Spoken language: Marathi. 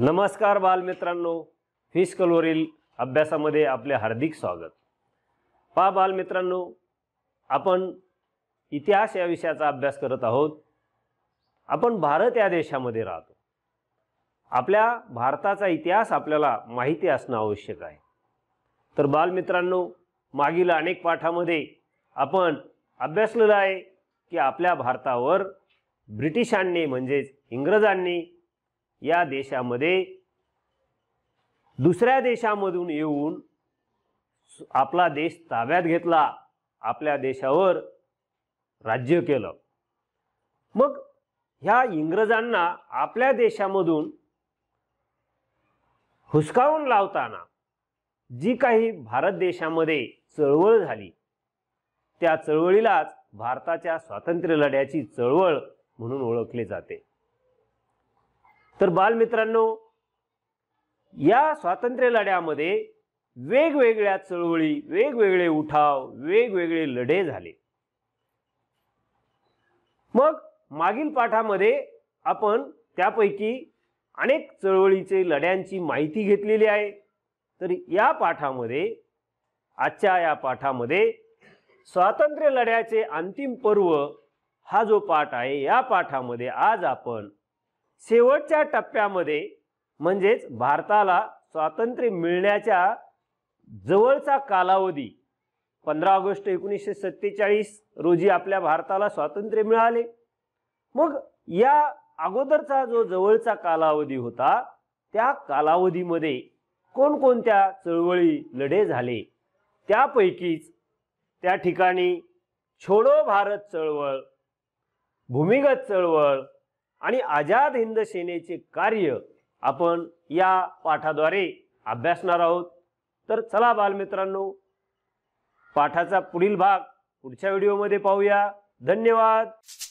नमस्कार बालमित्रांनो फिश अभ्यासामध्ये आपले हार्दिक स्वागत पा बालमित्रांनो आपण इतिहास या विषयाचा अभ्यास करत आहोत आपण भारत या देशामध्ये राहतो आपल्या भारताचा इतिहास आपल्याला माहिती असणं आवश्यक आहे तर बालमित्रांनो मागील अनेक पाठामध्ये आपण अभ्यासलेलं आहे की आपल्या भारतावर ब्रिटिशांनी म्हणजेच इंग्रजांनी या देशामध्ये दुसऱ्या देशामधून येऊन आपला देश ताब्यात घेतला आपल्या देशावर राज्य केलं मग ह्या इंग्रजांना आपल्या देशामधून हुसकावून लावताना जी काही भारत देशामध्ये चळवळ झाली त्या चळवळीलाच भारताच्या स्वातंत्र्य लढ्याची चळवळ म्हणून ओळखले जाते तर बालमित्रांनो या स्वातंत्र्य लढ्यामध्ये वेगवेगळ्या चळवळी वेगवेगळे उठाव वेगवेगळे लढे झाले मग मागील पाठामध्ये आपण त्यापैकी अनेक चळवळीचे लढ्यांची माहिती घेतलेली आहे तर या पाठामध्ये आजच्या या पाठामध्ये स्वातंत्र्य लढ्याचे अंतिम पर्व हा जो पाठ आहे या पाठामध्ये आज आपण शेवटच्या टप्प्यामध्ये म्हणजेच भारताला स्वातंत्र्य मिळण्याच्या जवळचा कालावधी पंधरा ऑगस्ट एकोणीसशे सत्तेचाळीस रोजी आपल्या भारताला स्वातंत्र्य मिळाले मग या अगोदरचा जो जवळचा कालावधी होता त्या कालावधीमध्ये कोणकोणत्या चळवळी लढे झाले त्यापैकीच त्या ठिकाणी छोडो भारत चळवळ भूमिगत चळवळ आणि आजाद हिंद सेनेचे कार्य आपण या पाठाद्वारे अभ्यासणार आहोत तर चला बालमित्रांनो पाठाचा पुढील भाग पुढच्या व्हिडिओमध्ये पाहूया धन्यवाद